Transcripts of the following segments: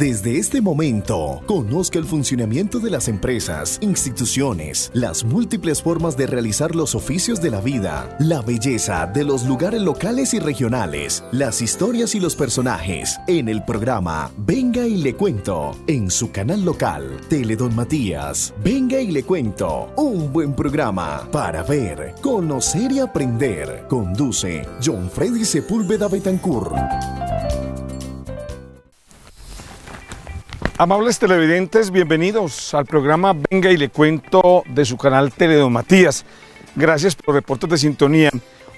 Desde este momento, conozca el funcionamiento de las empresas, instituciones, las múltiples formas de realizar los oficios de la vida, la belleza de los lugares locales y regionales, las historias y los personajes, en el programa Venga y le cuento, en su canal local, Teledon Matías. Venga y le cuento, un buen programa para ver, conocer y aprender. Conduce John Freddy Sepúlveda Betancourt. Amables televidentes, bienvenidos al programa Venga y le cuento de su canal Teledo Matías. Gracias por los reportes de sintonía.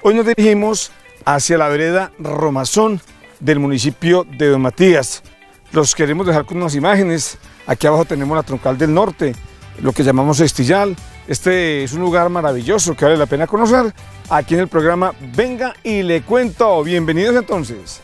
Hoy nos dirigimos hacia la vereda Romazón del municipio de Don Matías. Los queremos dejar con unas imágenes. Aquí abajo tenemos la troncal del norte, lo que llamamos Estillal. Este es un lugar maravilloso que vale la pena conocer. Aquí en el programa Venga y le cuento. Bienvenidos entonces.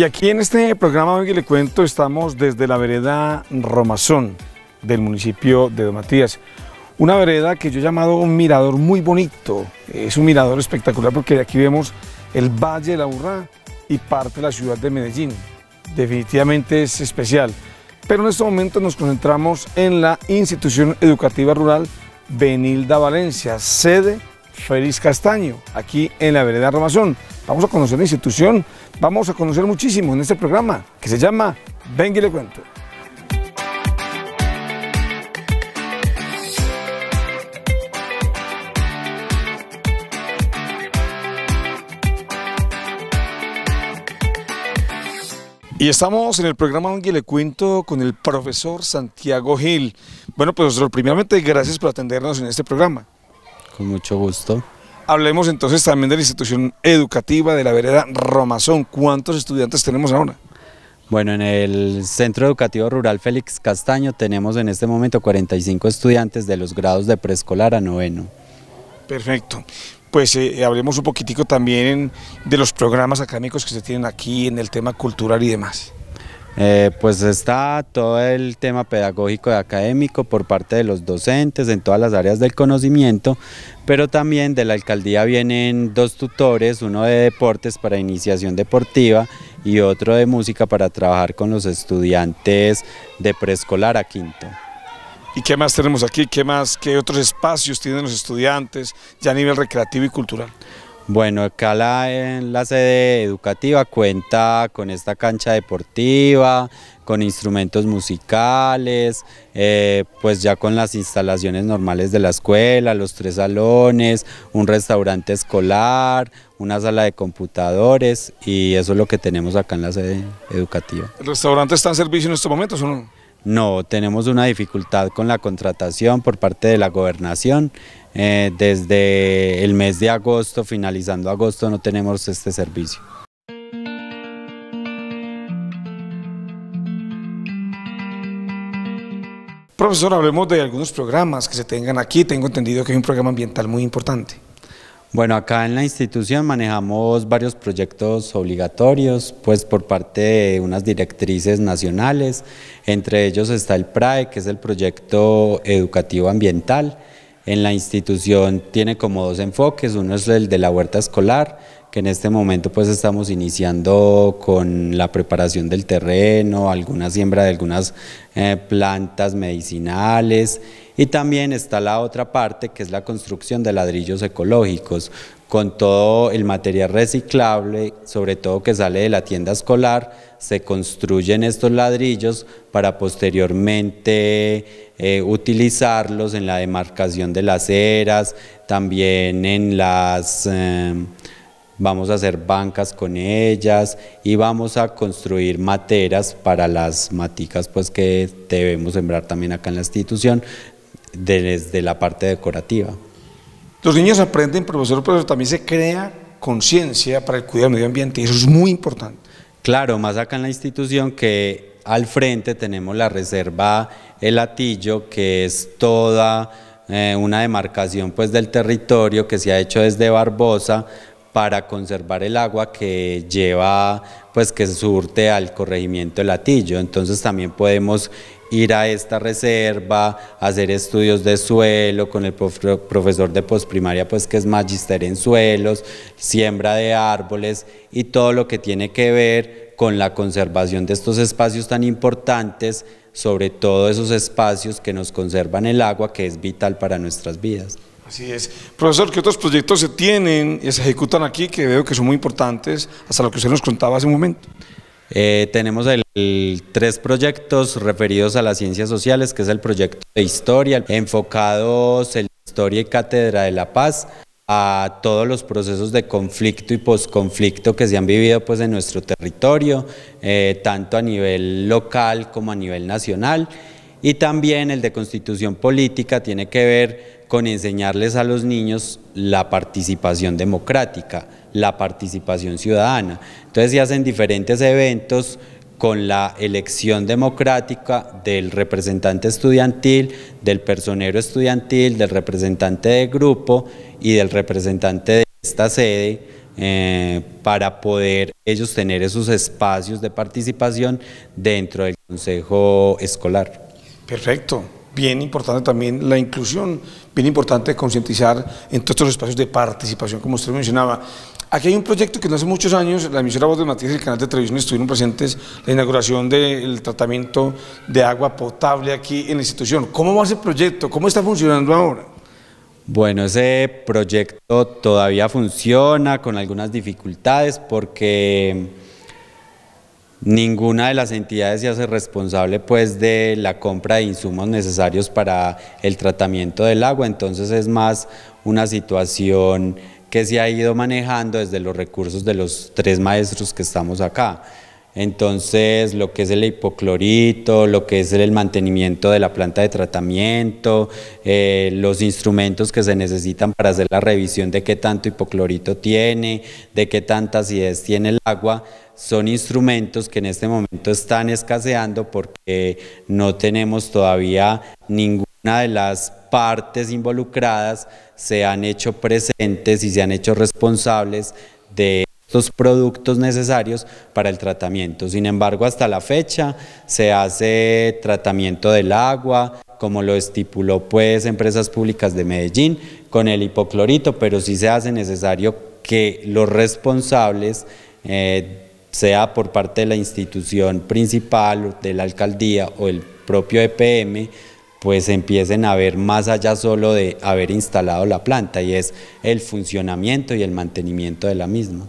Y aquí en este programa hoy que le cuento estamos desde la vereda Romazón del municipio de Don Matías. Una vereda que yo he llamado un mirador muy bonito. Es un mirador espectacular porque aquí vemos el Valle de la Urra y parte de la ciudad de Medellín. Definitivamente es especial. Pero en este momento nos concentramos en la institución educativa rural Benilda Valencia, sede Feliz Castaño, aquí en la vereda Romazón. Vamos a conocer la institución vamos a conocer muchísimo en este programa que se llama Venga cuento. Y estamos en el programa Venguile cuento con el profesor Santiago Gil. Bueno, pues, profesor, primeramente gracias por atendernos en este programa. Con mucho gusto. Hablemos entonces también de la institución educativa de la vereda Romazón. ¿Cuántos estudiantes tenemos ahora? Bueno, en el Centro Educativo Rural Félix Castaño tenemos en este momento 45 estudiantes de los grados de preescolar a noveno. Perfecto. Pues eh, eh, hablemos un poquitico también de los programas académicos que se tienen aquí en el tema cultural y demás. Eh, pues está todo el tema pedagógico y académico por parte de los docentes en todas las áreas del conocimiento, pero también de la alcaldía vienen dos tutores, uno de deportes para iniciación deportiva y otro de música para trabajar con los estudiantes de preescolar a quinto. ¿Y qué más tenemos aquí? ¿Qué más? ¿Qué otros espacios tienen los estudiantes ya a nivel recreativo y cultural? Bueno, acá en la sede educativa cuenta con esta cancha deportiva, con instrumentos musicales, eh, pues ya con las instalaciones normales de la escuela, los tres salones, un restaurante escolar, una sala de computadores y eso es lo que tenemos acá en la sede educativa. ¿El restaurante está en servicio en estos momentos o no? No, tenemos una dificultad con la contratación por parte de la gobernación eh, desde el mes de agosto, finalizando agosto, no tenemos este servicio. Profesor, hablemos de algunos programas que se tengan aquí. Tengo entendido que hay un programa ambiental muy importante. Bueno, acá en la institución manejamos varios proyectos obligatorios, pues por parte de unas directrices nacionales, entre ellos está el PRAE, que es el proyecto educativo ambiental, en la institución tiene como dos enfoques, uno es el de la huerta escolar, que en este momento pues estamos iniciando con la preparación del terreno, alguna siembra de algunas eh, plantas medicinales y también está la otra parte que es la construcción de ladrillos ecológicos, con todo el material reciclable, sobre todo que sale de la tienda escolar, se construyen estos ladrillos para posteriormente eh, utilizarlos en la demarcación de las eras, también en las... Em, vamos a hacer bancas con ellas y vamos a construir materas para las maticas pues que debemos sembrar también acá en la institución desde la parte decorativa. Los niños aprenden, profesor, pero también se crea conciencia para el cuidado del medio ambiente y eso es muy importante. Claro, más acá en la institución que al frente tenemos la reserva El Atillo, que es toda eh, una demarcación pues, del territorio que se ha hecho desde Barbosa para conservar el agua que lleva, pues que surte al corregimiento El Atillo. Entonces también podemos ir a esta reserva, hacer estudios de suelo con el profesor de posprimaria, pues que es magister en suelos, siembra de árboles y todo lo que tiene que ver con la conservación de estos espacios tan importantes, sobre todo esos espacios que nos conservan el agua, que es vital para nuestras vidas. Así es. Profesor, ¿qué otros proyectos se tienen y se ejecutan aquí que veo que son muy importantes, hasta lo que usted nos contaba hace un momento? Eh, tenemos el, tres proyectos referidos a las ciencias sociales, que es el proyecto de historia, enfocados en la historia y cátedra de la paz a todos los procesos de conflicto y posconflicto que se han vivido pues, en nuestro territorio, eh, tanto a nivel local como a nivel nacional. Y también el de constitución política tiene que ver con enseñarles a los niños la participación democrática, la participación ciudadana. Entonces se hacen diferentes eventos con la elección democrática del representante estudiantil, del personero estudiantil, del representante de grupo y del representante de esta sede eh, para poder ellos tener esos espacios de participación dentro del Consejo Escolar. Perfecto, bien importante también la inclusión, bien importante concientizar en todos estos espacios de participación, como usted mencionaba. Aquí hay un proyecto que no hace muchos años, la emisora Voz de Matías y el canal de televisión estuvieron presentes la inauguración del tratamiento de agua potable aquí en la institución. ¿Cómo va ese proyecto? ¿Cómo está funcionando ahora? Bueno, ese proyecto todavía funciona con algunas dificultades porque Ninguna de las entidades se hace responsable pues de la compra de insumos necesarios para el tratamiento del agua, entonces es más una situación que se ha ido manejando desde los recursos de los tres maestros que estamos acá. Entonces, lo que es el hipoclorito, lo que es el mantenimiento de la planta de tratamiento, eh, los instrumentos que se necesitan para hacer la revisión de qué tanto hipoclorito tiene, de qué tanta acidez tiene el agua, son instrumentos que en este momento están escaseando porque no tenemos todavía ninguna de las partes involucradas se han hecho presentes y se han hecho responsables de estos productos necesarios para el tratamiento. Sin embargo, hasta la fecha se hace tratamiento del agua, como lo estipuló pues Empresas Públicas de Medellín, con el hipoclorito, pero sí se hace necesario que los responsables eh, sea por parte de la institución principal, de la alcaldía o el propio EPM, pues empiecen a ver más allá solo de haber instalado la planta y es el funcionamiento y el mantenimiento de la misma.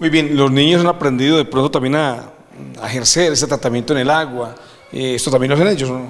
Muy bien, los niños han aprendido de pronto también a, ejercer ese tratamiento en el agua. Eh, esto también lo hacen ellos, ¿no?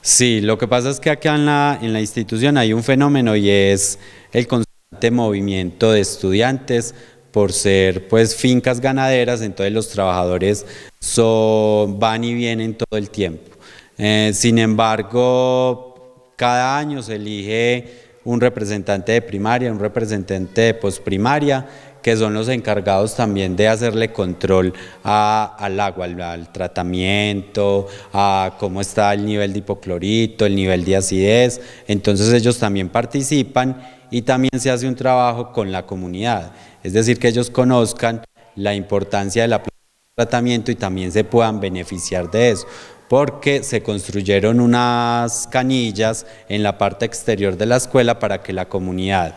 Sí, lo que pasa es que acá en la, institución hay un fenómeno y es el constante movimiento de estudiantes por ser pues fincas ganaderas, entonces los trabajadores son, van y vienen todo el tiempo. Eh, sin embargo, cada año se elige un representante de primaria, un representante de posprimaria que son los encargados también de hacerle control al agua, al, tratamiento, a cómo está el nivel de hipoclorito, el nivel de acidez. Entonces ellos también participan y también se hace un trabajo con la comunidad. Es decir, que ellos conozcan la importancia del tratamiento y también se puedan beneficiar de eso porque se construyeron unas canillas en la parte exterior de la escuela para que la comunidad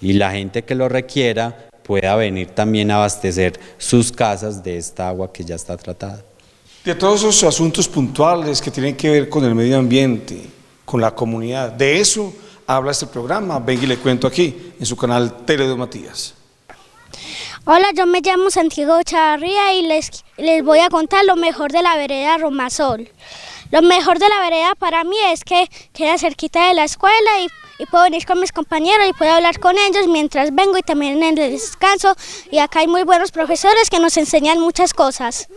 y la gente que lo requiera pueda venir también a abastecer sus casas de esta agua que ya está tratada. De todos esos asuntos puntuales que tienen que ver con el medio ambiente, con la comunidad, de eso habla este programa, venga y le cuento aquí, en su canal Tele Matías. Hola, yo me llamo Santiago Chavarría y les, les voy a contar lo mejor de la vereda Romasol. Lo mejor de la vereda para mí es que queda cerquita de la escuela y y puedo venir con mis compañeros y puedo hablar con ellos mientras vengo y también en el descanso. Y acá hay muy buenos profesores que nos enseñan muchas cosas.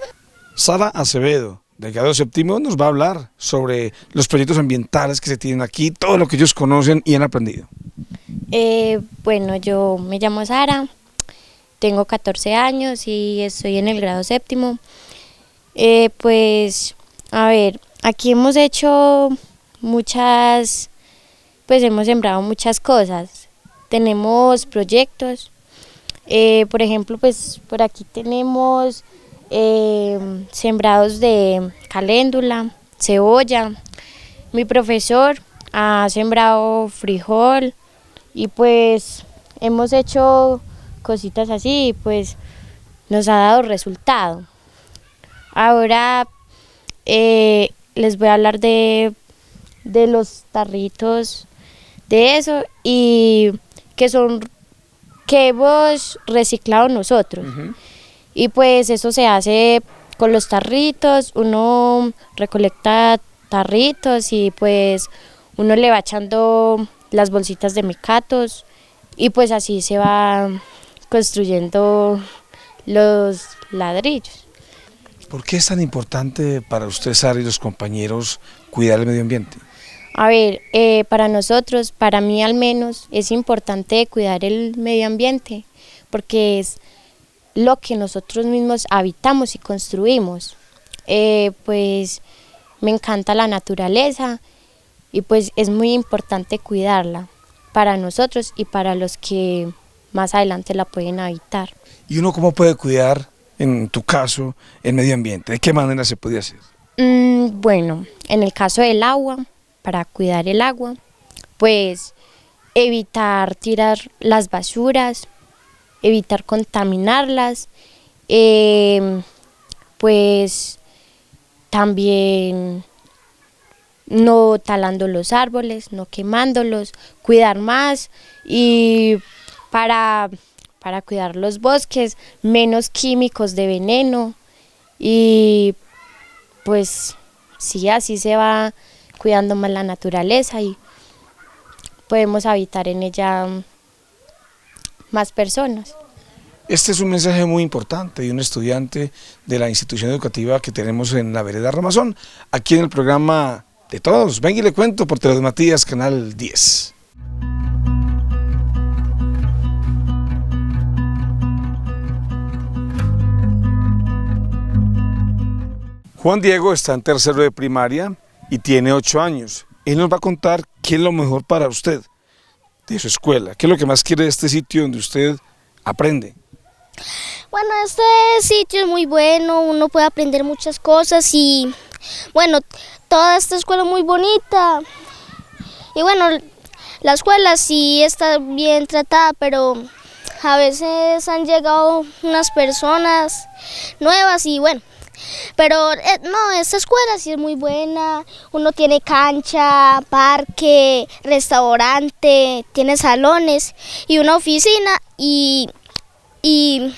Sara Acevedo, del grado Séptimo, nos va a hablar sobre los proyectos ambientales que se tienen aquí, todo lo que ellos conocen y han aprendido. Eh, bueno, yo me llamo Sara, tengo 14 años y estoy en el grado séptimo. Eh, pues, a ver, aquí hemos hecho muchas pues hemos sembrado muchas cosas. Tenemos proyectos, eh, por ejemplo, pues por aquí tenemos eh, sembrados de caléndula, cebolla. Mi profesor ha sembrado frijol y pues hemos hecho cositas así y pues nos ha dado resultado. Ahora eh, les voy a hablar de, de los tarritos de eso y que son que hemos reciclado nosotros. Y pues eso se hace con los tarritos, uno recolecta tarritos y pues uno le va echando las bolsitas de micatos y pues así se va construyendo los ladrillos. ¿Por qué es tan importante para usted, Sara, y los compañeros cuidar el medio ambiente? A ver, eh, para nosotros, para mí al menos, es importante cuidar el medio ambiente, porque es lo que nosotros mismos habitamos y construimos. Eh, pues me encanta la naturaleza y pues es muy importante cuidarla para nosotros y para los que más adelante la pueden habitar. ¿Y uno cómo puede cuidar, en tu caso, el medio ambiente? ¿De qué manera se puede hacer? Mm, bueno, en el caso del agua, para cuidar el agua, pues evitar tirar las basuras, evitar contaminarlas, em, pues también no talando los árboles, no quemándolos, cuidar más y para, para cuidar los bosques, menos químicos de veneno y pues sí, así se va cuidando más la naturaleza y podemos habitar en ella mm, más personas. Este es un mensaje muy importante de un estudiante de la institución educativa que tenemos en la vereda Ramazón, aquí en el programa de todos. Ven y le cuento por Teodos Matías, Canal 10. Juan Diego está en tercero de primaria, y tiene ocho años. Él nos va a contar qué es lo mejor para usted de su escuela, qué es lo que más quiere de este sitio donde usted aprende. Bueno, este sitio es muy bueno, uno puede aprender muchas cosas y bueno, toda esta escuela es muy bonita. Y bueno, la escuela sí está bien tratada, pero a veces han llegado unas personas nuevas y bueno, pero eh, no, esta escuela sí es muy buena. Uno tiene cancha, parque, restaurante, tiene salones y una oficina y, y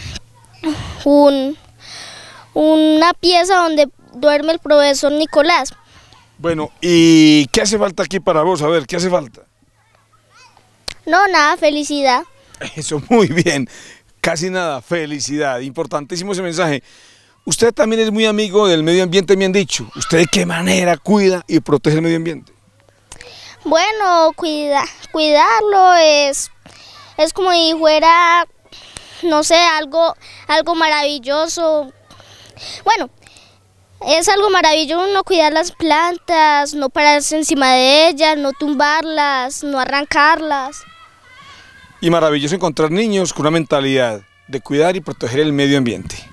una pieza donde duerme el profesor Nicolás. Bueno, ¿y qué hace falta aquí para vos? A ver, ¿qué hace falta? No, nada, felicidad. Eso, muy bien. Casi nada, felicidad. Importantísimo ese mensaje. Usted también es muy amigo del medio ambiente, me han dicho. ¿Usted de qué manera cuida y protege el medio ambiente? Bueno, cuidarlo es, es como si fuera, no sé, algo, algo maravilloso. Bueno, es algo maravilloso no cuidar las plantas, no pararse encima de ellas, no tumbarlas, no arrancarlas. Y maravilloso encontrar niños con una mentalidad de cuidar y proteger el medio ambiente.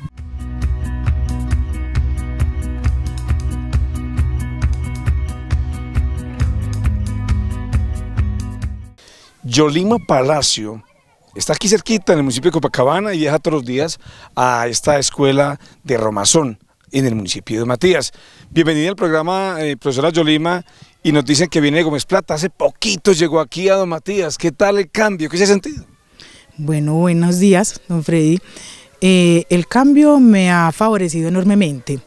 Yolima Palacio está aquí cerquita en el municipio de Copacabana y viaja todos los días a esta escuela de Romazón en el municipio de Matías. Bienvenida al programa, eh, profesora Yolima, y nos dicen que viene de Gómez Plata. Hace poquito llegó aquí a don Matías. ¿Qué tal el cambio? ¿Qué se ha sentido? Bueno, buenos días, don Freddy. Eh, el cambio me ha favorecido enormemente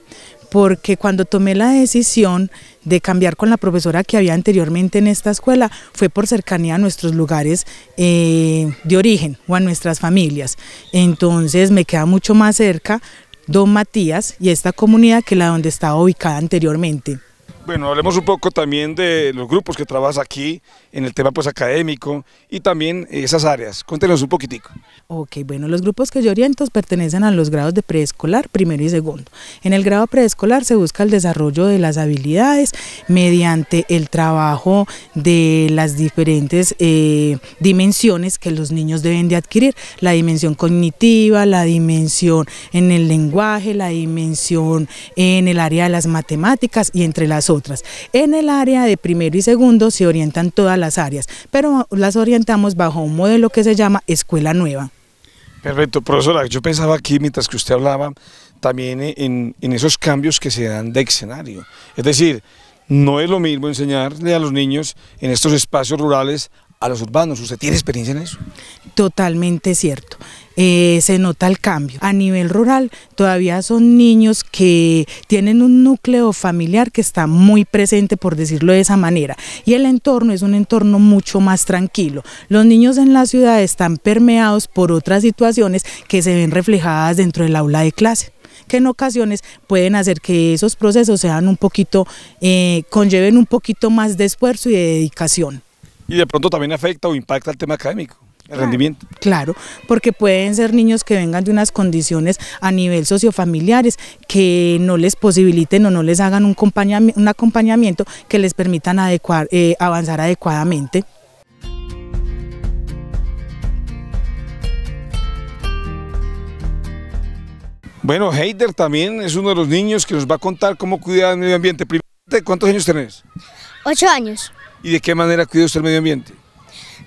porque cuando tomé la decisión de cambiar con la profesora que había anteriormente en esta escuela fue por cercanía a nuestros lugares eh, de origen o a nuestras familias. Entonces me queda mucho más cerca Don Matías y esta comunidad que la donde estaba ubicada anteriormente. Bueno, hablemos un poco también de los grupos que trabajas aquí en el tema pues académico y también esas áreas. Cuéntenos un poquitico. Ok, bueno, los grupos que yo oriento pertenecen a los grados de preescolar, primero y segundo. En el grado preescolar se busca el desarrollo de las habilidades mediante el trabajo de las diferentes eh, dimensiones que los niños deben de adquirir. La dimensión cognitiva, la dimensión en el lenguaje, la dimensión en el área de las matemáticas y entre las otras. En el área de primero y segundo se orientan todas las áreas, pero las orientamos bajo un modelo que se llama Escuela Nueva. Perfecto, profesora, yo pensaba aquí mientras que usted hablaba también en, en esos cambios que se dan de escenario, es decir, no es lo mismo enseñarle a los niños en estos espacios rurales a los urbanos. ¿Usted tiene experiencia en eso? Totalmente cierto. Eh, se nota el cambio. A nivel rural todavía son niños que tienen un núcleo familiar que está muy presente, por decirlo de esa manera, y el entorno es un entorno mucho más tranquilo. Los niños en la ciudad están permeados por otras situaciones que se ven reflejadas dentro del aula de clase que en ocasiones pueden hacer que esos procesos sean un poquito, eh, conlleven un poquito más de esfuerzo y de dedicación y de pronto también afecta o impacta el tema académico. El rendimiento. Claro, porque pueden ser niños que vengan de unas condiciones a nivel sociofamiliares que no les posibiliten o no les hagan un, acompañamiento que les permitan eh, avanzar adecuadamente. Bueno, Heider también es uno de los niños que nos va a contar cómo cuidar el medio ambiente. ¿cuántos años tenés? Ocho años. ¿Y de qué manera cuida usted el medio ambiente?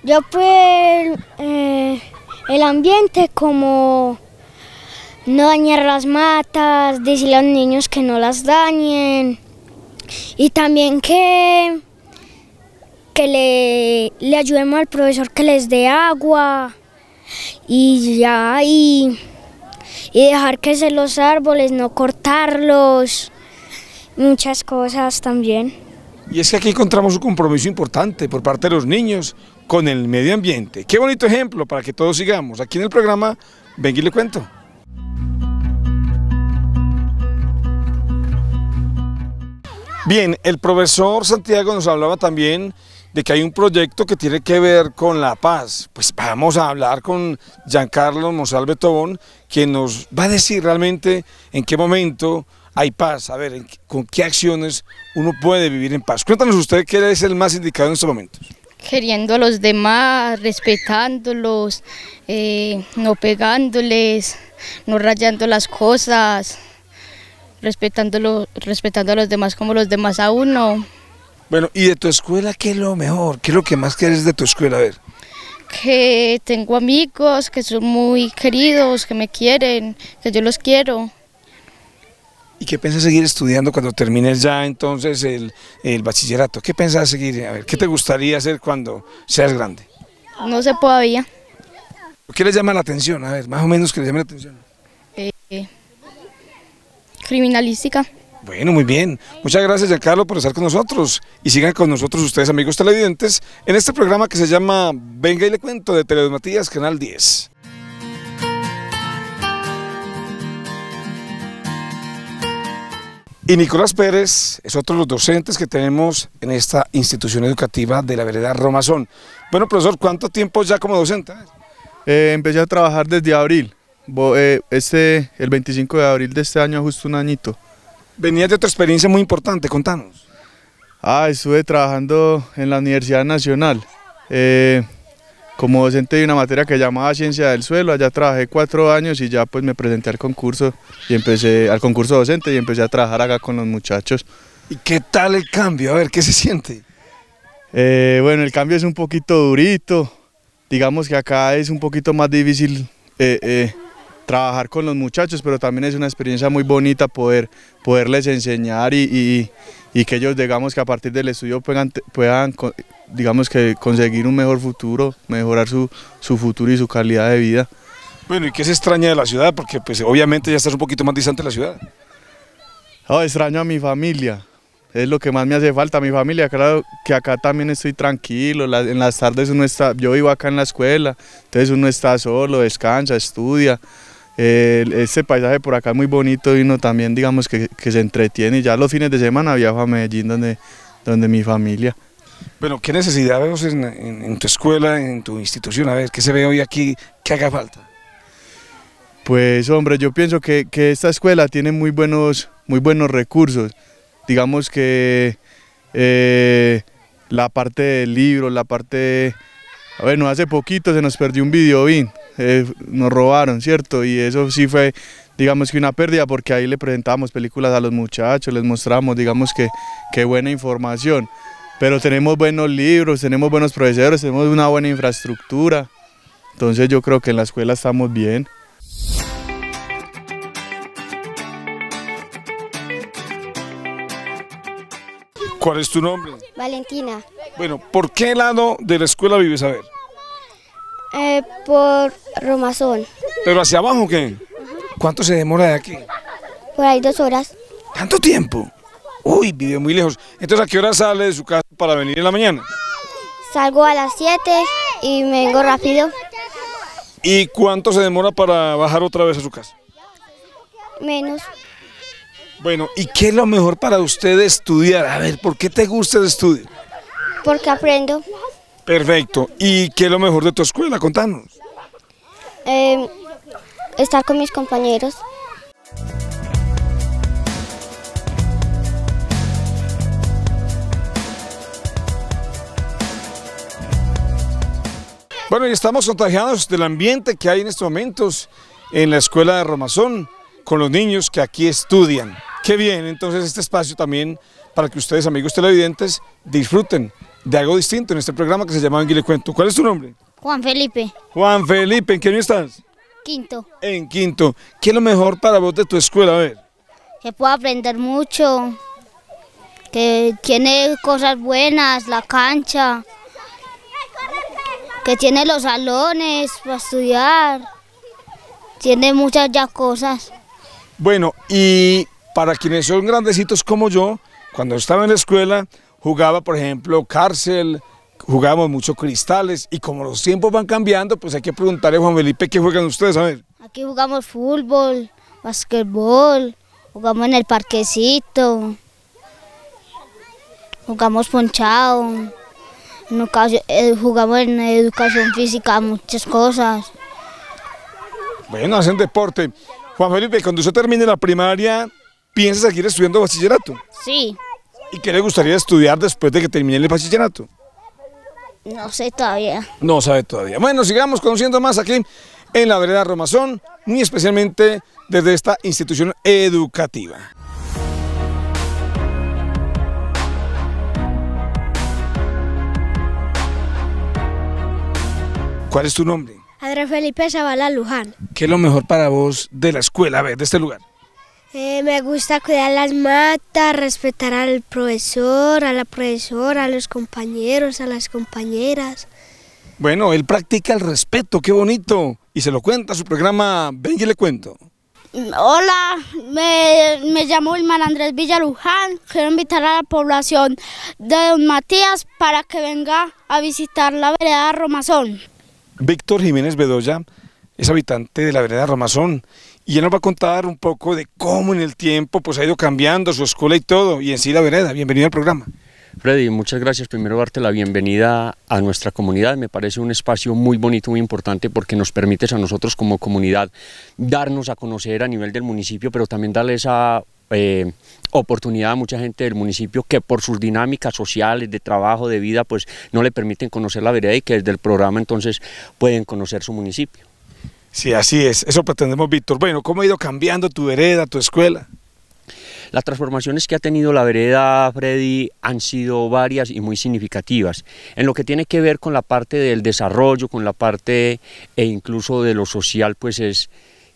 Yo pues eh, el ambiente como no dañar las matas, decirle a los niños que no las dañen y también que, que le, ayudemos al profesor que les dé agua y ya y, y dejar que se los árboles, no cortarlos, muchas cosas también. Y es que aquí encontramos un compromiso importante por parte de los niños con el medio ambiente. Qué bonito ejemplo para que todos sigamos. Aquí en el programa, venga y le cuento. Bien, el profesor Santiago nos hablaba también de que hay un proyecto que tiene que ver con la paz. Pues vamos a hablar con Giancarlo Monsalve Tobón, quien nos va a decir realmente en qué momento hay paz, a ver, con qué acciones uno puede vivir en paz. Cuéntanos usted qué es el más indicado en estos momentos. Queriendo a los demás, respetándolos, eh, no pegándoles, no rayando las cosas, respetándolo, respetando a los demás como los demás a uno. Bueno, ¿y de tu escuela qué es lo mejor? ¿Qué es lo que más quieres de tu escuela? A ver. Que tengo amigos que son muy queridos, que me quieren, que yo los quiero. ¿Y qué piensas seguir estudiando cuando termines ya entonces el, bachillerato? ¿Qué piensas seguir? A ver, ¿qué te gustaría hacer cuando seas grande? No sé todavía. ¿Qué les llama la atención? A ver, más o menos que les llame la atención. Eh, criminalística. Bueno, muy bien. Muchas gracias, Giancarlo, por estar con nosotros. Y sigan con nosotros ustedes, amigos televidentes, en este programa que se llama Venga y le cuento de Matías, Canal 10. Y Nicolás Pérez es otro de los docentes que tenemos en esta institución educativa de la vereda Romazón. Bueno, profesor, ¿cuánto tiempo ya como docente? Eh, empecé a trabajar desde abril, este, el 25 de abril de este año, justo un añito. Venías de otra experiencia muy importante, contanos. Ah, estuve trabajando en la Universidad Nacional. Eh, como docente de una materia que llamaba Ciencia del Suelo, allá trabajé cuatro años y ya pues me presenté al concurso y empecé al concurso docente y empecé a trabajar acá con los muchachos. ¿Y qué tal el cambio? A ver, ¿qué se siente? Eh, bueno, el cambio es un poquito durito, digamos que acá es un poquito más difícil eh, eh, trabajar con los muchachos, pero también es una experiencia muy bonita poder, poderles enseñar y y que ellos digamos que a partir del estudio puedan, digamos que conseguir un mejor futuro, mejorar su, futuro y su calidad de vida. Bueno, ¿y qué se extraña de la ciudad? Porque pues obviamente ya estás un poquito más distante de la ciudad. Oh, extraño a mi familia, es lo que más me hace falta, mi familia, claro que acá también estoy tranquilo, en las tardes uno está, yo vivo acá en la escuela, entonces uno está solo, descansa, estudia, este paisaje por acá es muy bonito y uno también digamos que, se entretiene y ya los fines de semana viajo a Medellín donde, donde mi familia. Bueno, ¿qué necesidad vemos en, tu escuela, en tu institución? A ver, ¿qué se ve hoy aquí qué haga falta? Pues hombre, yo pienso que, esta escuela tiene muy buenos, muy buenos recursos. Digamos que eh, la parte del libro, la parte Ah, bueno, hace poquito se nos perdió un videobin, eh, nos robaron, ¿cierto? Y eso sí fue, digamos que una pérdida, porque ahí le presentamos películas a los muchachos, les mostramos, digamos que, qué buena información. Pero tenemos buenos libros, tenemos buenos profesores, tenemos una buena infraestructura. Entonces yo creo que en la escuela estamos bien. ¿Cuál es tu nombre? Valentina. Bueno, ¿por qué lado de la escuela vives a ver? Eh, por Romazón. ¿Pero hacia abajo qué? ¿Cuánto se demora de aquí? Por ahí dos horas. ¿Tanto tiempo? Uy, vive muy lejos. Entonces, ¿a qué hora sale de su casa para venir en la mañana? Salgo a las 7 y me vengo rápido. ¿Y cuánto se demora para bajar otra vez a su casa? Menos. Bueno, ¿y qué es lo mejor para usted estudiar? A ver, ¿por qué te gusta el estudio? Porque aprendo. Perfecto. ¿Y qué es lo mejor de tu escuela? Contanos. Eh, estar con mis compañeros. Bueno, y estamos contagiados del ambiente que hay en estos momentos en la escuela de Romazón con los niños que aquí estudian. Qué bien, entonces este espacio también para que ustedes, amigos televidentes, disfruten de algo distinto en este programa que se llama Anguile Cuento. ¿Cuál es tu nombre? Juan Felipe. Juan Felipe, ¿en qué año estás? Quinto. En quinto. ¿Qué es lo mejor para vos de tu escuela? A ver. Que puedo aprender mucho, que tiene cosas buenas, la cancha, que tiene los salones para estudiar, tiene muchas ya cosas. Bueno, y para quienes son grandecitos como yo, cuando estaba en la escuela, jugaba, por ejemplo, cárcel, jugábamos mucho cristales y como los tiempos van cambiando, pues hay que preguntarle a Juan Felipe qué juegan ustedes, a ver. Aquí jugamos fútbol, basquetbol, jugamos en el parquecito, jugamos ponchado, eh, jugamos en educación física, muchas cosas. Bueno, hacen deporte. Juan Felipe, cuando usted termine la primaria, ¿Piensas seguir estudiando bachillerato? Sí. ¿Y qué le gustaría estudiar después de que termine el bachillerato? No sé todavía. No sabe todavía. Bueno, sigamos conociendo más aquí en la vereda Romazón, muy especialmente desde esta institución educativa. ¿Cuál es tu nombre? Andrés Felipe Zavala Luján. ¿Qué es lo mejor para vos de la escuela, a ver, de este lugar? Eh, me gusta cuidar las matas, respetar al profesor, a la profesora, a los compañeros, a las compañeras. Bueno, él practica el respeto, qué bonito. Y se lo cuenta su programa Ven y le cuento. Hola, me, llamo Ilman Andrés Villaluján. Quiero invitar a la población de Don Matías para que venga a visitar la vereda Romazón. Víctor Jiménez Bedoya es habitante de la vereda Romazón y él nos va a contar un poco de cómo en el tiempo pues ha ido cambiando su escuela y todo, y en sí la vereda. Bienvenido al programa. Freddy, muchas gracias. Primero darte la bienvenida a nuestra comunidad. Me parece un espacio muy bonito, muy importante porque nos permite a nosotros como comunidad darnos a conocer a nivel del municipio, pero también darle esa eh, oportunidad a mucha gente del municipio que por sus dinámicas sociales, de trabajo, de vida, pues no le permiten conocer la vereda y que desde el programa entonces pueden conocer su municipio. Sí, así es. Eso pretendemos, Víctor. Bueno, ¿cómo ha ido cambiando tu vereda, tu escuela? Las transformaciones que ha tenido la vereda Freddy han sido varias y muy significativas. En lo que tiene que ver con la parte del desarrollo, con la parte e incluso de lo social, pues es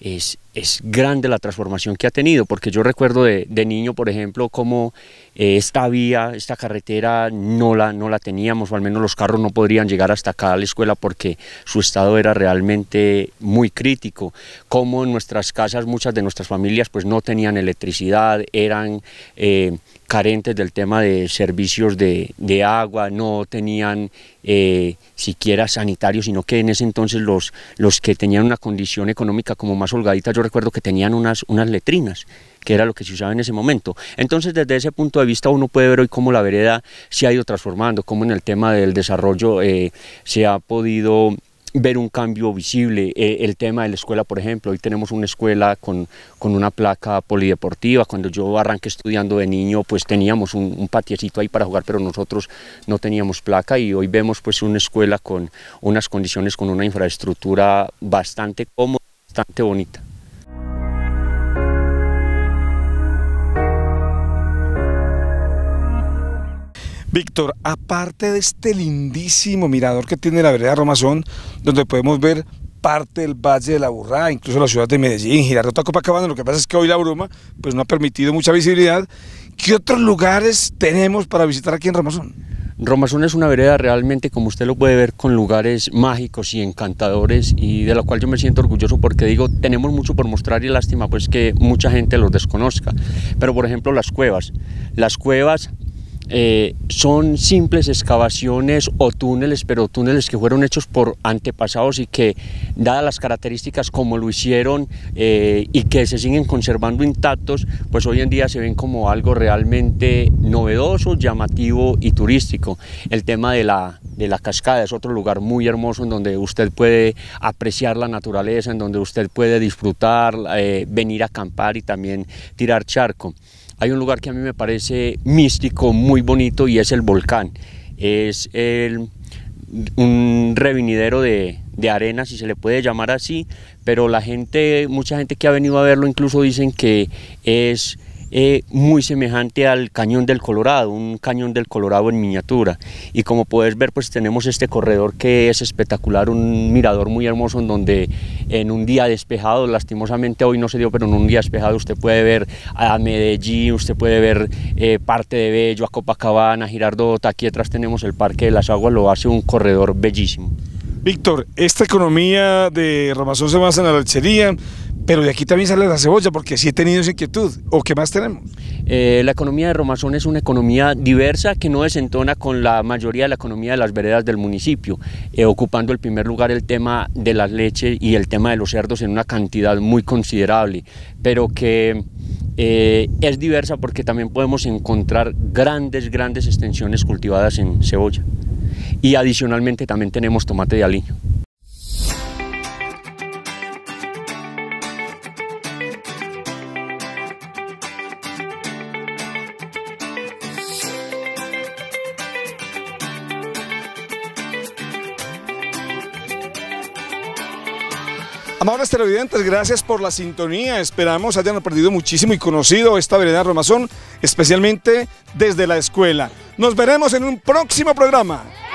es, grande la transformación que ha tenido, porque yo recuerdo de, niño, por ejemplo, cómo eh, esta vía, esta carretera no la, no la teníamos, o al menos los carros no podrían llegar hasta acá a la escuela porque su estado era realmente muy crítico, cómo en nuestras casas muchas de nuestras familias pues no tenían electricidad, eran... Eh, carentes del tema de servicios de, agua, no tenían eh, siquiera sanitarios, sino que en ese entonces los, los que tenían una condición económica como más holgadita, yo recuerdo que tenían unas, unas letrinas, que era lo que se usaba en ese momento. Entonces, desde ese punto de vista, uno puede ver hoy cómo la vereda se ha ido transformando, cómo en el tema del desarrollo eh, se ha podido ver un cambio visible. Eh, el tema de la escuela, por ejemplo, hoy tenemos una escuela con, una placa polideportiva. Cuando yo arranqué estudiando de niño, pues teníamos un, un, patiecito ahí para jugar, pero nosotros no teníamos placa y hoy vemos pues una escuela con unas condiciones, con una infraestructura bastante cómoda, bastante bonita. Víctor, aparte de este lindísimo mirador que tiene la vereda Romazón, donde podemos ver parte del Valle de la Burrá, incluso la ciudad de Medellín, Girardota, Copacabana, lo que pasa es que hoy la bruma pues no ha permitido mucha visibilidad. ¿Qué otros lugares tenemos para visitar aquí en Romazón? Romazón es una vereda realmente, como usted lo puede ver, con lugares mágicos y encantadores y de la cual yo me siento orgulloso porque digo, tenemos mucho por mostrar y lástima pues que mucha gente los desconozca. Pero por ejemplo las cuevas, las cuevas eh, son simples excavaciones o túneles, pero túneles que fueron hechos por antepasados y que, dadas las características como lo hicieron eh, y que se siguen conservando intactos, pues hoy en día se ven como algo realmente novedoso, llamativo y turístico. El tema de la, cascada es otro lugar muy hermoso en donde usted puede apreciar la naturaleza, en donde usted puede disfrutar, eh, venir a acampar y también tirar charco hay un lugar que a mí me parece místico, muy bonito, y es el volcán. Es el, un revinidero de, de arena, si se le puede llamar así, pero la gente, mucha gente que ha venido a verlo incluso dicen que es eh, muy semejante al Cañón del Colorado, un Cañón del Colorado en miniatura. Y como puedes ver, pues tenemos este corredor que es espectacular, un mirador muy hermoso en donde en un día despejado, lastimosamente hoy no se dio, pero en un día despejado usted puede ver a Medellín, usted puede ver eh, parte de Bello, a Copacabana, Girardota, aquí atrás tenemos el Parque de las Aguas, lo hace un corredor bellísimo. Víctor, esta economía de Ramazón se basa en la lechería, pero de aquí también sale la cebolla, porque sí he tenido esa inquietud. ¿O qué más tenemos? Eh, la economía de Romazón es una economía diversa que no desentona con la mayoría de la economía de las veredas del municipio, eh, ocupando el primer lugar el tema de las leches y el tema de los cerdos en una cantidad muy considerable, pero que eh, es diversa porque también podemos encontrar grandes, grandes extensiones cultivadas en cebolla y adicionalmente también tenemos tomate de aliño. Amables televidentes, gracias por la sintonía. Esperamos hayan aprendido muchísimo y conocido esta vereda Romazón, especialmente desde la escuela. Nos veremos en un próximo programa.